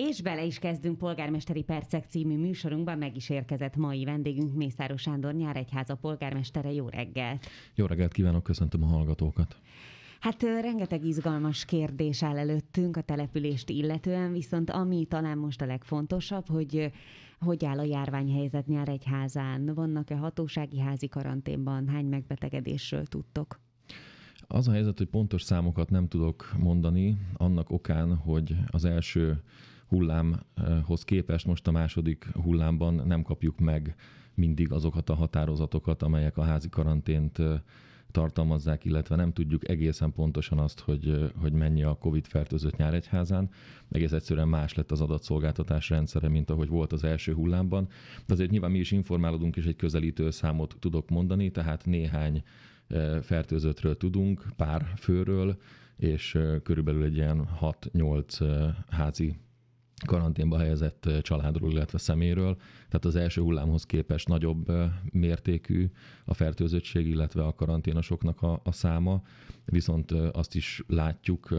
És bele is kezdünk Polgármesteri Percek című műsorunkban, meg is érkezett mai vendégünk Mészáros Sándor Nyáregyháza polgármestere. Jó reggelt! Jó reggelt kívánok, köszöntöm a hallgatókat! Hát rengeteg izgalmas kérdés áll előttünk a települést illetően, viszont ami talán most a legfontosabb, hogy hogy áll a járványhelyzet Nyáregyházán? Vannak-e hatósági házi karanténban? Hány megbetegedésről tudtok? Az a helyzet, hogy pontos számokat nem tudok mondani, annak okán, hogy az első hullámhoz képest most a második hullámban nem kapjuk meg mindig azokat a határozatokat, amelyek a házi karantént tartalmazzák, illetve nem tudjuk egészen pontosan azt, hogy, hogy mennyi a COVID fertőzött nyáregyházán. Egész egyszerűen más lett az adatszolgáltatás rendszere, mint ahogy volt az első hullámban. De azért nyilván mi is informálódunk, és egy közelítő számot tudok mondani, tehát néhány fertőzöttről tudunk, pár főről, és körülbelül egy ilyen 6-8 házi karanténba helyezett családról, illetve szeméről. Tehát az első hullámhoz képest nagyobb mértékű a fertőzöttség, illetve a karanténosoknak a, a száma. Viszont azt is látjuk,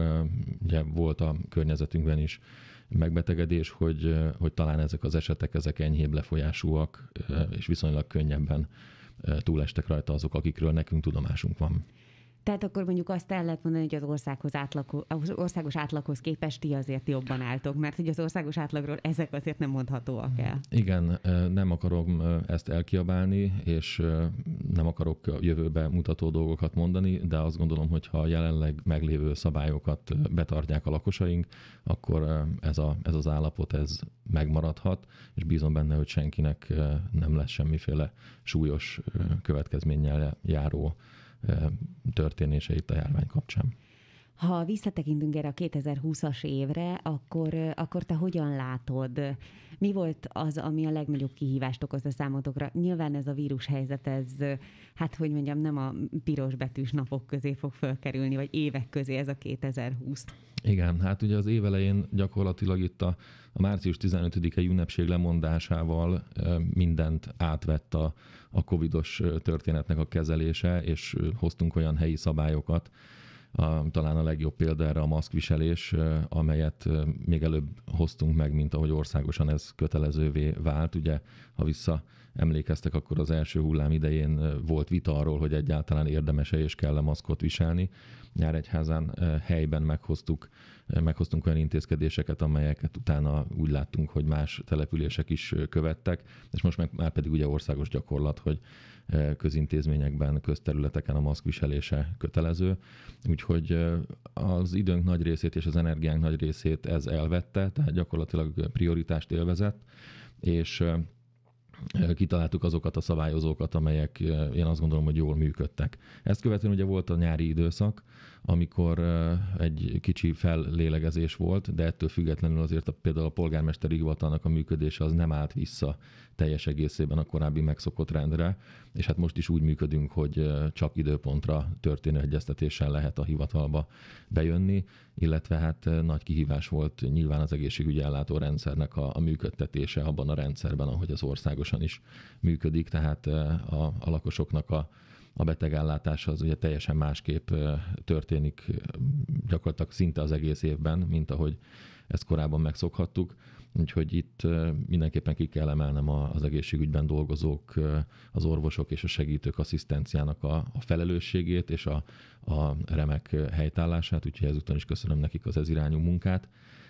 ugye volt a környezetünkben is megbetegedés, hogy, hogy talán ezek az esetek, ezek enyhébb lefolyásúak, és viszonylag könnyebben túlestek rajta azok, akikről nekünk tudomásunk van. Tehát akkor mondjuk azt el lehet mondani, hogy az, országhoz átlako, az országos átlaghoz képest ti azért jobban álltok, mert hogy az országos átlagról ezek azért nem mondhatóak el. Igen, nem akarom ezt elkiabálni, és nem akarok a jövőbe mutató dolgokat mondani, de azt gondolom, hogy ha jelenleg meglévő szabályokat betartják a lakosaink, akkor ez, a, ez az állapot ez megmaradhat, és bízom benne, hogy senkinek nem lesz semmiféle súlyos következménnyel járó történéseit a járvány kapcsán. Ha visszatekintünk erre a 2020-as évre, akkor, akkor te hogyan látod? Mi volt az, ami a legnagyobb kihívást okozta számotokra? Nyilván ez a vírus helyzet, ez, hát hogy mondjam, nem a piros betűs napok közé fog felkerülni, vagy évek közé ez a 2020. Igen, hát ugye az évelején gyakorlatilag itt a, a március 15-i ünnepség lemondásával mindent átvett a, a covidos történetnek a kezelése, és hoztunk olyan helyi szabályokat, a, talán a legjobb példa erre a maszkviselés, amelyet még előbb hoztunk meg, mint ahogy országosan ez kötelezővé vált. Ugye, ha vissza emlékeztek, akkor az első hullám idején volt vita arról, hogy egyáltalán érdemese és kell e maszkot viselni. Nyáregyházán helyben meghoztuk, meghoztunk olyan intézkedéseket, amelyeket utána úgy láttunk, hogy más települések is követtek, és most meg már pedig ugye országos gyakorlat, hogy közintézményekben, közterületeken a maszkviselése kötelező. Úgyhogy az időnk nagy részét és az energiánk nagy részét ez elvette, tehát gyakorlatilag prioritást élvezett, és kitaláltuk azokat a szabályozókat, amelyek eh, én azt gondolom, hogy jól működtek. Ezt követően ugye volt a nyári időszak, amikor egy kicsi fellélegezés volt, de ettől függetlenül azért a, például a polgármesteri hivatalnak a működése az nem állt vissza teljes egészében a korábbi megszokott rendre, és hát most is úgy működünk, hogy csak időpontra történő egyeztetéssel lehet a hivatalba bejönni, illetve hát nagy kihívás volt nyilván az egészségügyi ellátó rendszernek a, a működtetése abban a rendszerben, ahogy az országosan is működik, tehát a, a lakosoknak a a betegellátás az ugye teljesen másképp történik gyakorlatilag szinte az egész évben, mint ahogy ezt korábban megszokhattuk. Úgyhogy itt mindenképpen ki kell emelnem az egészségügyben dolgozók, az orvosok és a segítők asszisztenciának a, felelősségét és a, a remek helytállását, úgyhogy ezúton is köszönöm nekik az ez irányú munkát.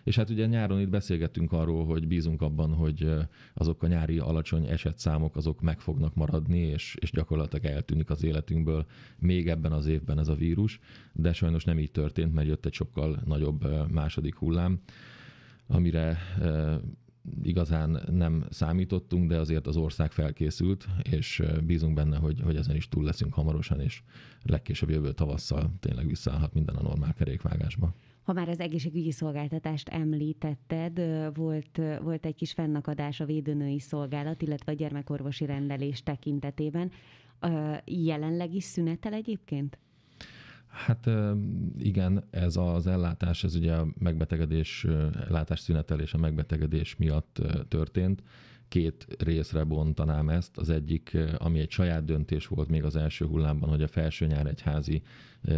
És hát ugye nyáron itt beszélgettünk arról, hogy bízunk abban, hogy azok a nyári alacsony esetszámok azok meg fognak maradni, és, és gyakorlatilag eltűnik az életünkből még ebben az évben ez a vírus, de sajnos nem így történt, mert jött egy sokkal nagyobb második hullám, amire igazán nem számítottunk, de azért az ország felkészült, és bízunk benne, hogy, hogy ezen is túl leszünk hamarosan, és legkésőbb jövő tavasszal tényleg visszaállhat minden a normál kerékvágásba. Ha már az egészségügyi szolgáltatást említetted, volt, volt egy kis fennakadás a védőnői szolgálat, illetve a gyermekorvosi rendelés tekintetében. Jelenleg is szünetel egyébként? Hát igen, ez az ellátás, ez ugye a megbetegedés, ellátás szünetelés a megbetegedés miatt történt. Két részre bontanám ezt. Az egyik, ami egy saját döntés volt még az első hullámban, hogy a Felső házi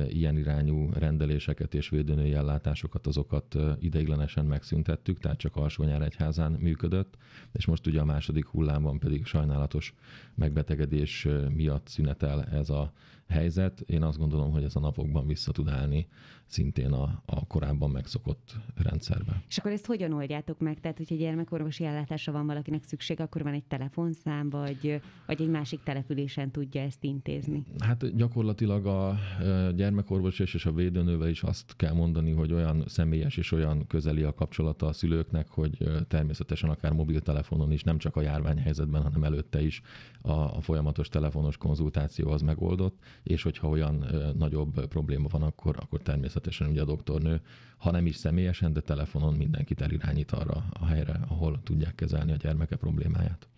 ilyen irányú rendeléseket és védőnői ellátásokat, azokat ideiglenesen megszüntettük, tehát csak Alsónyár egyházán működött, és most ugye a második hullámban pedig sajnálatos megbetegedés miatt szünetel ez a helyzet. Én azt gondolom, hogy ez a napokban vissza tud állni szintén a, a korábban megszokott rendszerbe. És akkor ezt hogyan oldjátok meg? Tehát, hogyha gyermekorvosi ellátásra van valakinek szükség, akkor van egy telefonszám, vagy, vagy egy másik településen tudja ezt intézni? Hát gyakorlatilag a gyermekorvos és a védőnővel is azt kell mondani, hogy olyan személyes és olyan közeli a kapcsolata a szülőknek, hogy természetesen akár mobiltelefonon is, nem csak a járványhelyzetben, hanem előtte is a, a folyamatos telefonos konzultáció az megoldott, és hogyha olyan nagyobb probléma van, akkor, akkor természetesen ugye a doktornő, ha nem is személyesen, de telefonon mindenkit elirányít arra a helyre, ahol tudják kezelni a gyermeke problémáját.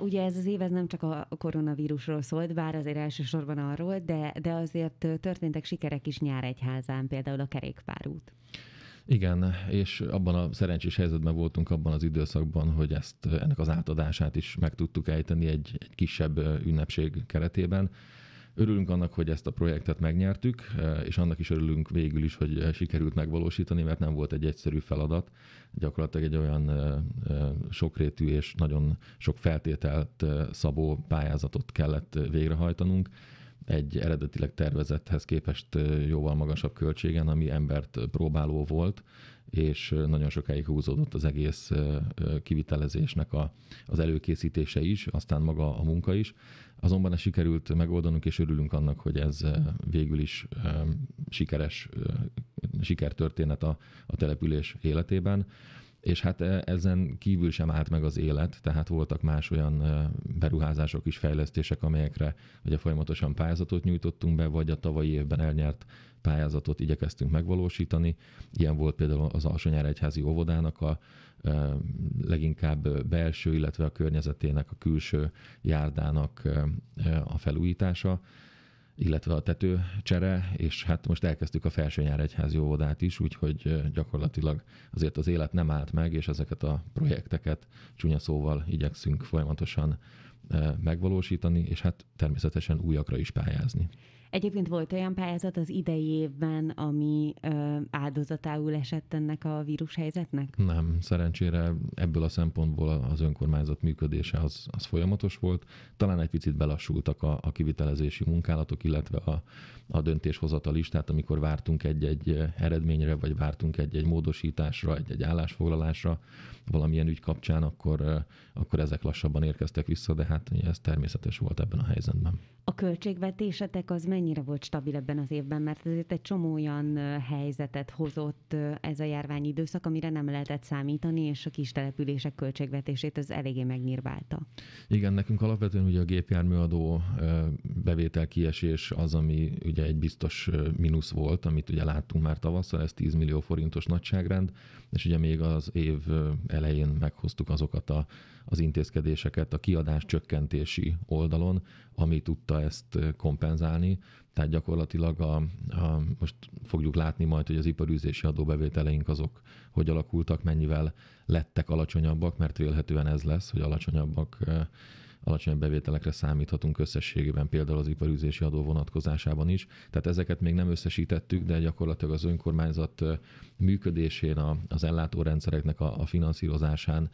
Ugye ez az év ez nem csak a koronavírusról szólt, bár azért elsősorban arról, de, de azért történtek sikerek is nyáregyházán, például a kerékpárút. Igen, és abban a szerencsés helyzetben voltunk abban az időszakban, hogy ezt ennek az átadását is meg tudtuk ejteni egy, egy kisebb ünnepség keretében. Örülünk annak, hogy ezt a projektet megnyertük, e, és annak is örülünk végül is, hogy e, sikerült megvalósítani, mert nem volt egy egyszerű feladat. Gyakorlatilag egy olyan e, sokrétű és nagyon sok feltételt szabó pályázatot kellett végrehajtanunk, egy eredetileg tervezethez képest jóval magasabb költségen, ami embert próbáló volt, és nagyon sokáig húzódott az egész kivitelezésnek a, az előkészítése is, aztán maga a munka is. Azonban ezt sikerült megoldanunk, és örülünk annak, hogy ez végül is sikeres, sikertörténet a, a település életében és hát e, ezen kívül sem állt meg az élet, tehát voltak más olyan e, beruházások is, fejlesztések, amelyekre ugye folyamatosan pályázatot nyújtottunk be, vagy a tavalyi évben elnyert pályázatot igyekeztünk megvalósítani. Ilyen volt például az Alsonyár Egyházi Óvodának a e, leginkább belső, illetve a környezetének, a külső járdának a felújítása, illetve a tetőcsere, és hát most elkezdtük a Felsőnyár Egyházi jóvodát is, úgyhogy gyakorlatilag azért az élet nem állt meg, és ezeket a projekteket csúnya szóval igyekszünk folyamatosan megvalósítani, és hát természetesen újakra is pályázni. Egyébként volt olyan pályázat az idei évben, ami ö, áldozatául esett ennek a vírushelyzetnek? Nem, szerencsére ebből a szempontból az önkormányzat működése az, az folyamatos volt. Talán egy picit belassultak a, a kivitelezési munkálatok, illetve a, a döntéshozatal is, tehát amikor vártunk egy-egy eredményre, vagy vártunk egy-egy módosításra, egy-egy állásfoglalásra valamilyen ügy kapcsán, akkor, akkor ezek lassabban érkeztek vissza, de hát ez természetes volt ebben a helyzetben. A költségvetésetek az mennyi mennyire volt stabil ebben az évben, mert azért egy csomó olyan helyzetet hozott ez a járvány időszak, amire nem lehetett számítani, és a kis települések költségvetését ez eléggé megnyírválta. Igen, nekünk alapvetően ugye a gépjárműadó bevétel kiesés az, ami ugye egy biztos mínusz volt, amit ugye láttunk már tavasszal, ez 10 millió forintos nagyságrend, és ugye még az év elején meghoztuk azokat a az intézkedéseket a kiadás csökkentési oldalon, ami tudta ezt kompenzálni. Tehát gyakorlatilag a, a, most fogjuk látni majd, hogy az iparűzési adóbevételeink azok hogy alakultak, mennyivel lettek alacsonyabbak, mert vélhetően ez lesz, hogy alacsonyabbak alacsony bevételekre számíthatunk összességében, például az iparűzési adó vonatkozásában is. Tehát ezeket még nem összesítettük, de gyakorlatilag az önkormányzat működésén, az ellátórendszereknek a finanszírozásán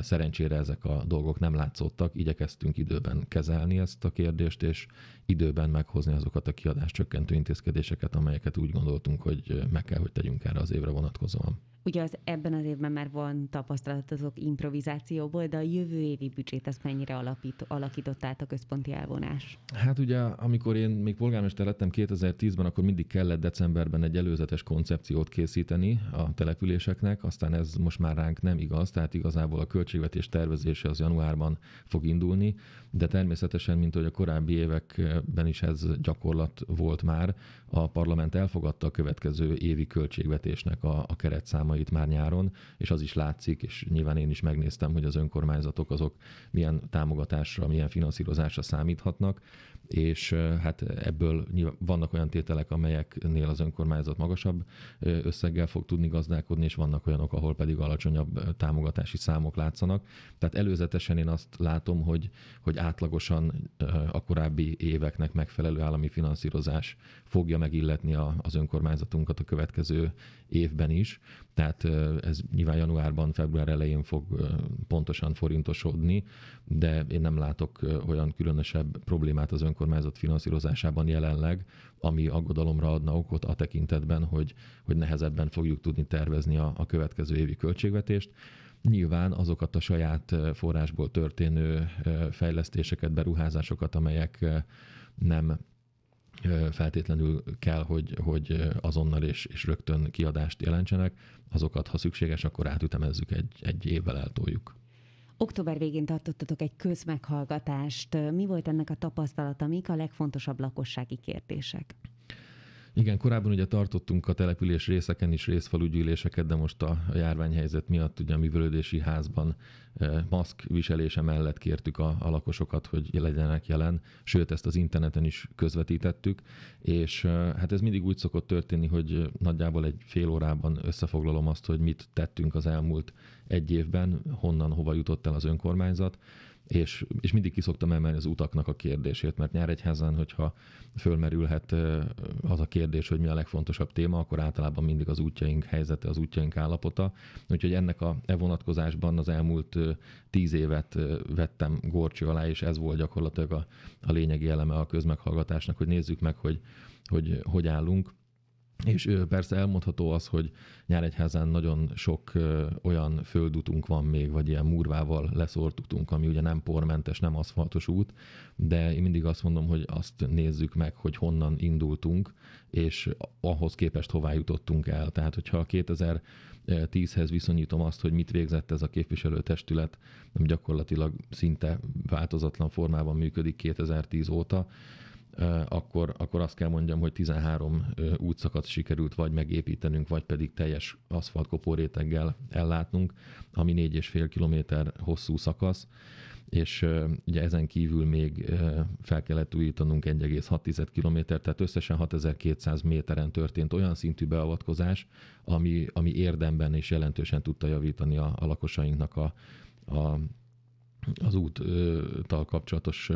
szerencsére ezek a dolgok nem látszottak. Igyekeztünk időben kezelni ezt a kérdést, és időben meghozni azokat a kiadáscsökkentő intézkedéseket, amelyeket úgy gondoltunk, hogy meg kell, hogy tegyünk erre az évre vonatkozóan. Ugye az ebben az évben már van tapasztalat azok improvizációból, de a jövő évi büdzsét azt mennyire alapít, alakított át a központi elvonás? Hát ugye, amikor én még polgármester lettem 2010-ben, akkor mindig kellett decemberben egy előzetes koncepciót készíteni a településeknek, aztán ez most már ránk nem igaz, tehát igazából a költségvetés tervezése az januárban fog indulni, de természetesen, mint hogy a korábbi években is ez gyakorlat volt már, a parlament elfogadta a következő évi költségvetésnek a, a keretszámait, itt már nyáron, és az is látszik, és nyilván én is megnéztem, hogy az önkormányzatok azok milyen támogatásra, milyen finanszírozásra számíthatnak és hát ebből nyilván vannak olyan tételek, amelyeknél az önkormányzat magasabb összeggel fog tudni gazdálkodni, és vannak olyanok, ahol pedig alacsonyabb támogatási számok látszanak. Tehát előzetesen én azt látom, hogy, hogy átlagosan a korábbi éveknek megfelelő állami finanszírozás fogja megilletni a, az önkormányzatunkat a következő évben is. Tehát ez nyilván januárban, február elején fog pontosan forintosodni, de én nem látok olyan különösebb problémát az önkormányzatunkat, önkormányzat finanszírozásában jelenleg, ami aggodalomra adna okot a tekintetben, hogy, hogy nehezebben fogjuk tudni tervezni a, a következő évi költségvetést. Nyilván azokat a saját forrásból történő fejlesztéseket, beruházásokat, amelyek nem feltétlenül kell, hogy, hogy azonnal és, és rögtön kiadást jelentsenek, azokat, ha szükséges, akkor átütemezzük, egy, egy évvel eltoljuk. Október végén tartottatok egy közmeghallgatást. Mi volt ennek a tapasztalata, mik a legfontosabb lakossági kérdések? Igen, korábban ugye tartottunk a település részeken is részfalugyűléseket, de most a járványhelyzet miatt ugye a művölődési házban eh, maszk viselése mellett kértük a, a lakosokat, hogy legyenek jelen, sőt ezt az interneten is közvetítettük, és eh, hát ez mindig úgy szokott történni, hogy eh, nagyjából egy fél órában összefoglalom azt, hogy mit tettünk az elmúlt egy évben, honnan, hova jutott el az önkormányzat, és, és mindig kiszoktam emelni az utaknak a kérdését, mert Nyíregyházán, hogyha fölmerülhet az a kérdés, hogy mi a legfontosabb téma, akkor általában mindig az útjaink helyzete, az útjaink állapota. Úgyhogy ennek a e vonatkozásban az elmúlt tíz évet vettem gorcső alá, és ez volt gyakorlatilag a, a lényegi eleme a közmeghallgatásnak, hogy nézzük meg, hogy hogy, hogy állunk és persze elmondható az, hogy Nyáregyházán nagyon sok olyan földutunk van még, vagy ilyen murvával leszortutunk, ami ugye nem pormentes, nem aszfaltos út, de én mindig azt mondom, hogy azt nézzük meg, hogy honnan indultunk, és ahhoz képest hová jutottunk el. Tehát, hogyha 2010-hez viszonyítom azt, hogy mit végzett ez a képviselőtestület, ami gyakorlatilag szinte változatlan formában működik 2010 óta, akkor, akkor azt kell mondjam, hogy 13 útszakat sikerült vagy megépítenünk, vagy pedig teljes aszfaltkopó réteggel ellátnunk, ami 4,5 km hosszú szakasz, és ugye ezen kívül még fel kellett újítanunk 1,6 km, tehát összesen 6200 méteren történt olyan szintű beavatkozás, ami, ami érdemben és jelentősen tudta javítani a, a lakosainknak a, a az úttal kapcsolatos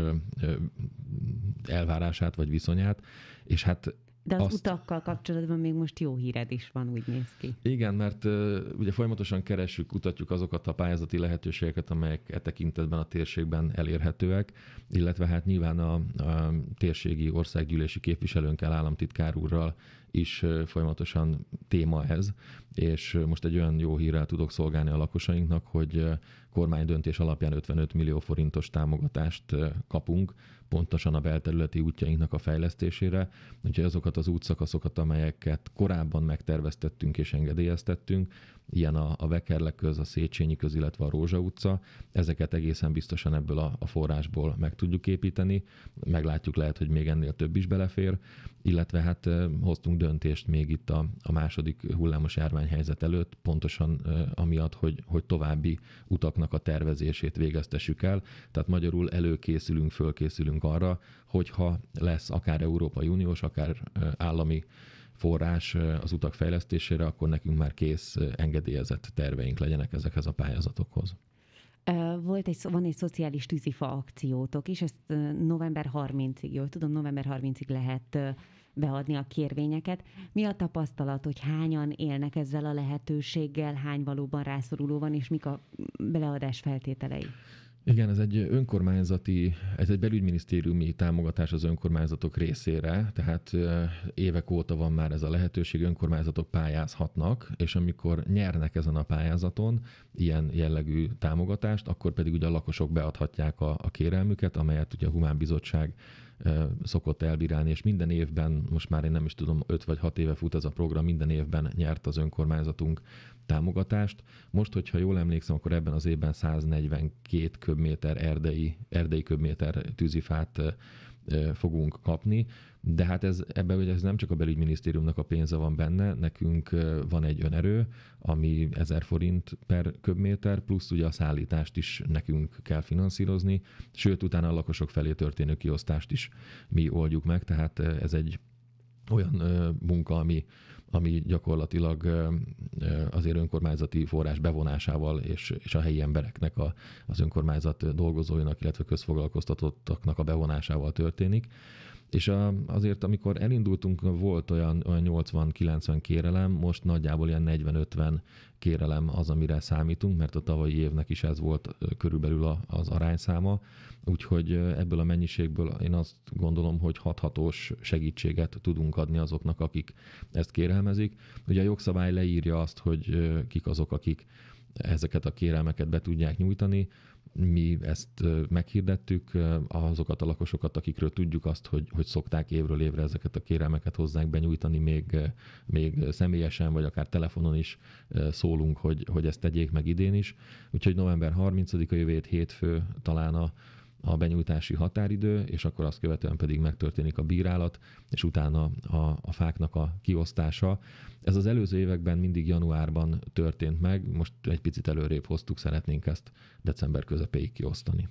elvárását vagy viszonyát, és hát de az azt... utakkal kapcsolatban még most jó híred is van, úgy néz ki. Igen, mert uh, ugye folyamatosan keresünk, kutatjuk azokat a pályázati lehetőségeket, amelyek e tekintetben a térségben elérhetőek, illetve hát nyilván a, a térségi országgyűlési képviselőnkkel, államtitkár úrral is uh, folyamatosan téma ez, és most egy olyan jó hírrel tudok szolgálni a lakosainknak, hogy kormány döntés alapján 55 millió forintos támogatást kapunk pontosan a belterületi útjainknak a fejlesztésére, úgyhogy azokat az útszakaszokat, amelyeket korábban megterveztettünk és engedélyeztettünk, ilyen a, a Vekerlek köz, a Széchenyi köz, illetve a Rózsa utca, ezeket egészen biztosan ebből a, a forrásból meg tudjuk építeni, meglátjuk lehet, hogy még ennél több is belefér, illetve hát hoztunk döntést még itt a, a második hullámos járvány járványhelyzet előtt, pontosan amiatt, hogy, hogy további utaknak a tervezését végeztessük el. Tehát magyarul előkészülünk, fölkészülünk arra, hogyha lesz akár Európai Uniós, akár állami forrás az utak fejlesztésére, akkor nekünk már kész engedélyezett terveink legyenek ezekhez a pályázatokhoz. Volt egy, van egy szociális tűzifa akciótok is, ezt november 30-ig, jól tudom, november 30-ig lehet beadni a kérvényeket. Mi a tapasztalat, hogy hányan élnek ezzel a lehetőséggel, hány valóban rászoruló van, és mik a beleadás feltételei? Igen, ez egy önkormányzati, ez egy belügyminisztériumi támogatás az önkormányzatok részére, tehát évek óta van már ez a lehetőség, önkormányzatok pályázhatnak, és amikor nyernek ezen a pályázaton ilyen jellegű támogatást, akkor pedig ugye a lakosok beadhatják a, a kérelmüket, amelyet ugye a Humán Bizottság szokott elbírálni, és minden évben, most már én nem is tudom, 5 vagy 6 éve fut ez a program, minden évben nyert az önkormányzatunk támogatást. Most, hogyha jól emlékszem, akkor ebben az évben 142 köbméter erdei, erdei köbméter tűzifát fogunk kapni, de hát ez, ebben ugye ez nem csak a belügyminisztériumnak a pénze van benne, nekünk van egy önerő, ami 1000 forint per köbméter, plusz ugye a szállítást is nekünk kell finanszírozni, sőt utána a lakosok felé történő kiosztást is mi oldjuk meg, tehát ez egy olyan munka, ami ami gyakorlatilag azért önkormányzati forrás bevonásával és, és a helyi embereknek, a, az önkormányzat dolgozóinak, illetve közfoglalkoztatottaknak a bevonásával történik. És a, azért, amikor elindultunk, volt olyan, olyan 80-90 kérelem, most nagyjából ilyen 40-50 kérelem az, amire számítunk, mert a tavalyi évnek is ez volt körülbelül a, az arányszáma, úgyhogy ebből a mennyiségből én azt gondolom, hogy hathatós segítséget tudunk adni azoknak, akik ezt kérelmezik. Ugye a jogszabály leírja azt, hogy kik azok, akik ezeket a kérelmeket be tudják nyújtani mi ezt meghirdettük, azokat a lakosokat, akikről tudjuk azt, hogy, hogy szokták évről évre ezeket a kérelmeket hozzánk benyújtani, még, még személyesen, vagy akár telefonon is szólunk, hogy, hogy ezt tegyék meg idén is. Úgyhogy november 30-a jövét hétfő talán a a benyújtási határidő, és akkor azt követően pedig megtörténik a bírálat, és utána a, a fáknak a kiosztása. Ez az előző években mindig januárban történt meg, most egy picit előrébb hoztuk, szeretnénk ezt december közepéig kiosztani.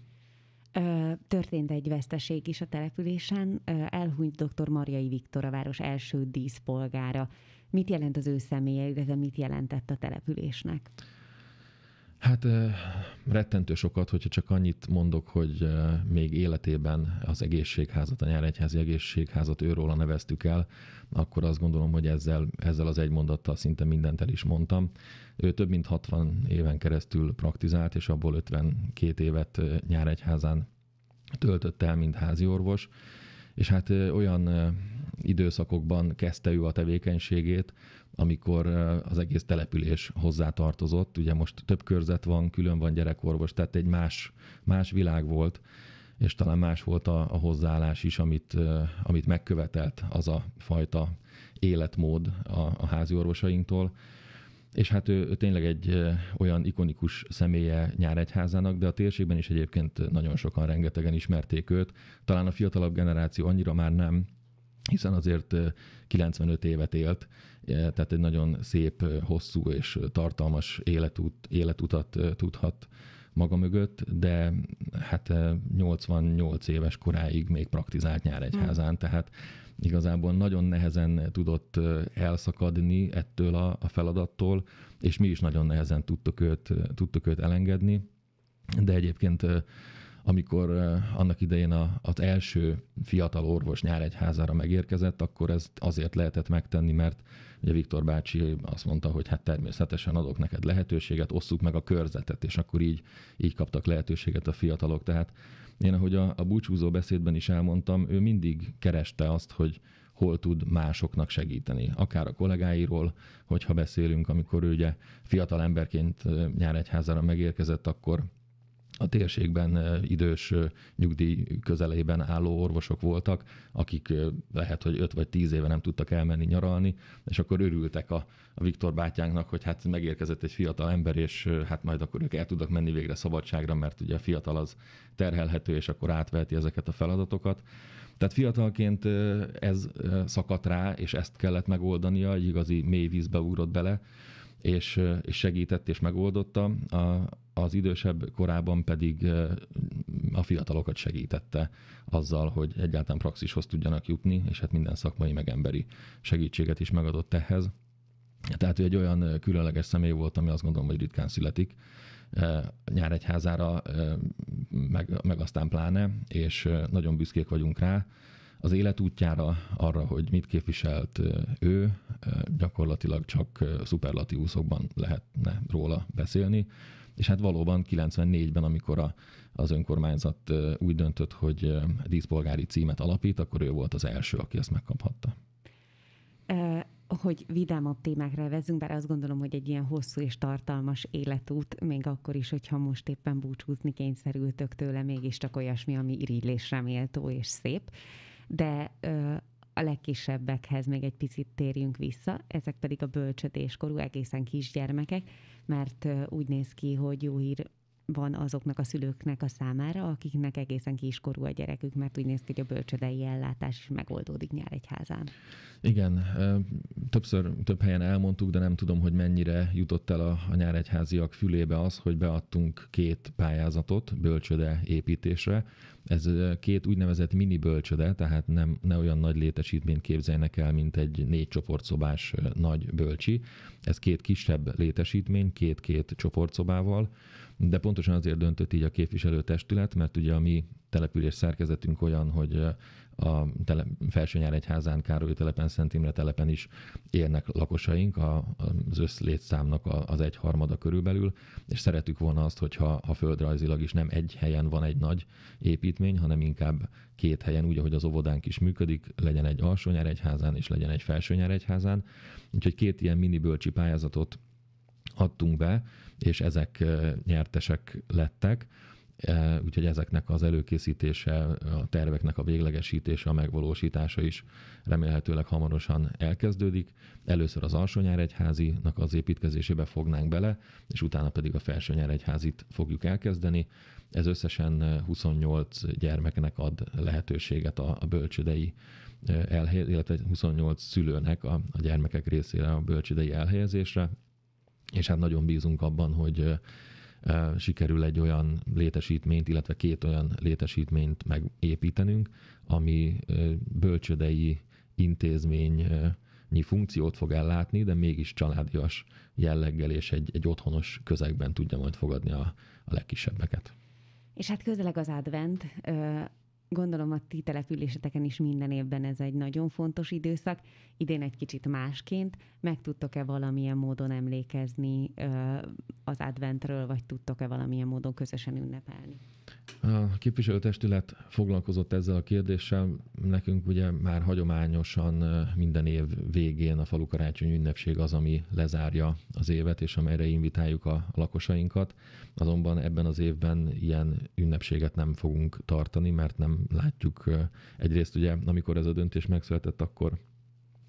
Történt egy veszteség is a településen. Elhunyt dr. Marjai Viktor, a város első díszpolgára. Mit jelent az ő személye, illetve mit jelentett a településnek? Hát rettentő sokat, hogyha csak annyit mondok, hogy még életében az egészségházat, a Nyáregyházi Egészségházat őróla neveztük el, akkor azt gondolom, hogy ezzel, ezzel az egy mondattal szinte mindent el is mondtam. Ő több mint 60 éven keresztül praktizált, és abból 52 évet Nyáregyházán töltött el, mint házi orvos és hát olyan időszakokban kezdte ő a tevékenységét, amikor az egész település hozzátartozott. Ugye most több körzet van, külön van gyerekorvos, tehát egy más, más világ volt, és talán más volt a, a hozzáállás is, amit, amit megkövetelt az a fajta életmód a, a házi orvosainktól. És hát ő, ő tényleg egy olyan ikonikus személye Nyáregyházának, de a térségben is egyébként nagyon sokan rengetegen ismerték őt. Talán a fiatalabb generáció annyira már nem, hiszen azért 95 évet élt, tehát egy nagyon szép, hosszú és tartalmas életút, életutat tudhat maga mögött, de hát 88 eh, éves koráig még praktizált nyáregyházán, mm. tehát igazából nagyon nehezen tudott eh, elszakadni ettől a, a feladattól, és mi is nagyon nehezen tudtuk őt, eh, tudtuk őt elengedni, de egyébként amikor eh, annak idején az első fiatal orvos Nyáregyházára megérkezett, akkor ez azért lehetett megtenni, mert ugye Viktor bácsi azt mondta, hogy hát természetesen adok neked lehetőséget, osszuk meg a körzetet, és akkor így, így kaptak lehetőséget a fiatalok. Tehát én, ahogy a, a búcsúzó beszédben is elmondtam, ő mindig kereste azt, hogy, hol tud másoknak segíteni. Akár a kollégáiról, hogyha beszélünk, amikor ő ugye fiatal emberként eh, Nyáregyházára megérkezett, akkor a térségben idős nyugdíj közelében álló orvosok voltak, akik lehet, hogy 5 vagy 10 éve nem tudtak elmenni nyaralni, és akkor örültek a, a Viktor bátyánknak, hogy hát megérkezett egy fiatal ember, és hát majd akkor ők el tudnak menni végre szabadságra, mert ugye a fiatal az terhelhető, és akkor átveheti ezeket a feladatokat. Tehát fiatalként ez szakadt rá, és ezt kellett megoldania, egy igazi mély vízbe ugrott bele, és, és segített és megoldotta, a, az idősebb korában pedig a fiatalokat segítette azzal, hogy egyáltalán praxishoz tudjanak jutni, és hát minden szakmai meg emberi segítséget is megadott ehhez. Tehát ő egy olyan különleges személy volt, ami azt gondolom, hogy ritkán születik nyáregyházára, meg, meg aztán pláne, és nagyon büszkék vagyunk rá, az életútjára, arra, hogy mit képviselt ő, gyakorlatilag csak szuperlatívuszokban lehetne róla beszélni. És hát valóban 94-ben, amikor a, az önkormányzat úgy döntött, hogy díszpolgári címet alapít, akkor ő volt az első, aki ezt megkaphatta. hogy vidámabb témákra vezünk, bár azt gondolom, hogy egy ilyen hosszú és tartalmas életút, még akkor is, hogyha most éppen búcsúzni kényszerültök tőle, mégiscsak olyasmi, ami irigylésre méltó és szép. De ö, a legkisebbekhez még egy picit térjünk vissza, ezek pedig a bölcsödéskorú, egészen kisgyermekek, mert úgy néz ki, hogy jó hír van azoknak a szülőknek a számára, akiknek egészen kiskorú a gyerekük, mert úgy néz ki, hogy a bölcsödei ellátás is megoldódik Nyíregyházán. Igen, többször több helyen elmondtuk, de nem tudom, hogy mennyire jutott el a, a nyáregyháziak fülébe az, hogy beadtunk két pályázatot bölcsöde építésre. Ez két úgynevezett mini bölcsöde, tehát nem, ne olyan nagy létesítményt képzeljenek el, mint egy négy csoportszobás nagy bölcsi. Ez két kisebb létesítmény, két-két csoportszobával, de pontosan azért döntött így a képviselőtestület, mert ugye a mi település szerkezetünk olyan, hogy eh, a tele, egyházán, Károly telepen, Szent Imre telepen is élnek lakosaink, a, az összlétszámnak az egy harmada körülbelül, és szeretük volna azt, hogyha ha földrajzilag is nem egy helyen van egy nagy építmény, hanem inkább két helyen, úgy, ahogy az óvodánk is működik, legyen egy egyházán, és legyen egy egyházán. Úgyhogy két ilyen mini bölcsi pályázatot adtunk be, és ezek nyertesek lettek. Úgyhogy ezeknek az előkészítése, a terveknek a véglegesítése, a megvalósítása is remélhetőleg hamarosan elkezdődik. Először az Alsónyáregyházinak az építkezésébe fognánk bele, és utána pedig a Felsőnyáregyházit fogjuk elkezdeni. Ez összesen 28 gyermeknek ad lehetőséget a, bölcsödei elhelyezésre, illetve 28 szülőnek a, a gyermekek részére a bölcsödei elhelyezésre és hát nagyon bízunk abban, hogy sikerül egy olyan létesítményt, illetve két olyan létesítményt megépítenünk, ami bölcsödei intézmény funkciót fog ellátni, de mégis családias jelleggel és egy, egy otthonos közegben tudja majd fogadni a, a legkisebbeket. És hát közeleg az advent, Gondolom a ti településeteken is minden évben ez egy nagyon fontos időszak. Idén egy kicsit másként. Meg tudtok-e valamilyen módon emlékezni az adventről, vagy tudtok-e valamilyen módon közösen ünnepelni? A képviselőtestület foglalkozott ezzel a kérdéssel. Nekünk ugye már hagyományosan minden év végén a falu karácsony ünnepség az, ami lezárja az évet, és amelyre invitáljuk a lakosainkat. Azonban ebben az évben ilyen ünnepséget nem fogunk tartani, mert nem látjuk egyrészt ugye, amikor ez a döntés megszületett, akkor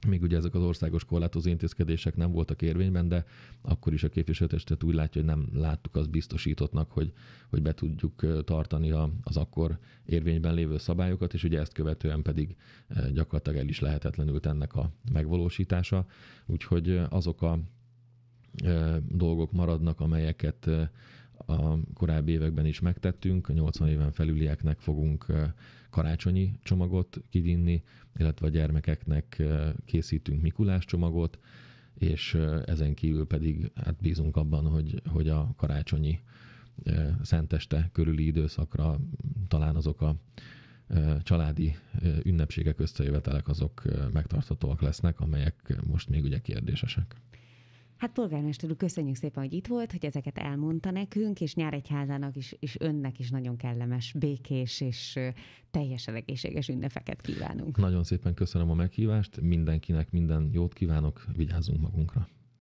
még ugye ezek az országos korlátozó intézkedések nem voltak érvényben, de akkor is a képviselőtestet úgy látja, hogy nem láttuk az biztosítottnak, hogy, hogy be tudjuk tartani az akkor érvényben lévő szabályokat, és ugye ezt követően pedig gyakorlatilag el is lehetetlenült ennek a megvalósítása. Úgyhogy azok a dolgok maradnak, amelyeket a korábbi években is megtettünk, a 80 éven felülieknek fogunk karácsonyi csomagot kivinni, illetve a gyermekeknek készítünk Mikulás csomagot, és ezen kívül pedig hát bízunk abban, hogy, hogy a karácsonyi szenteste körüli időszakra talán azok a családi ünnepségek, összejövetelek azok megtarthatóak lesznek, amelyek most még ugye kérdésesek. Hát polgármester úr, köszönjük szépen, hogy itt volt, hogy ezeket elmondta nekünk, és Nyáregyházának is, és önnek is nagyon kellemes, békés és teljesen egészséges ünnepeket kívánunk. Nagyon szépen köszönöm a meghívást, mindenkinek minden jót kívánok, vigyázzunk magunkra.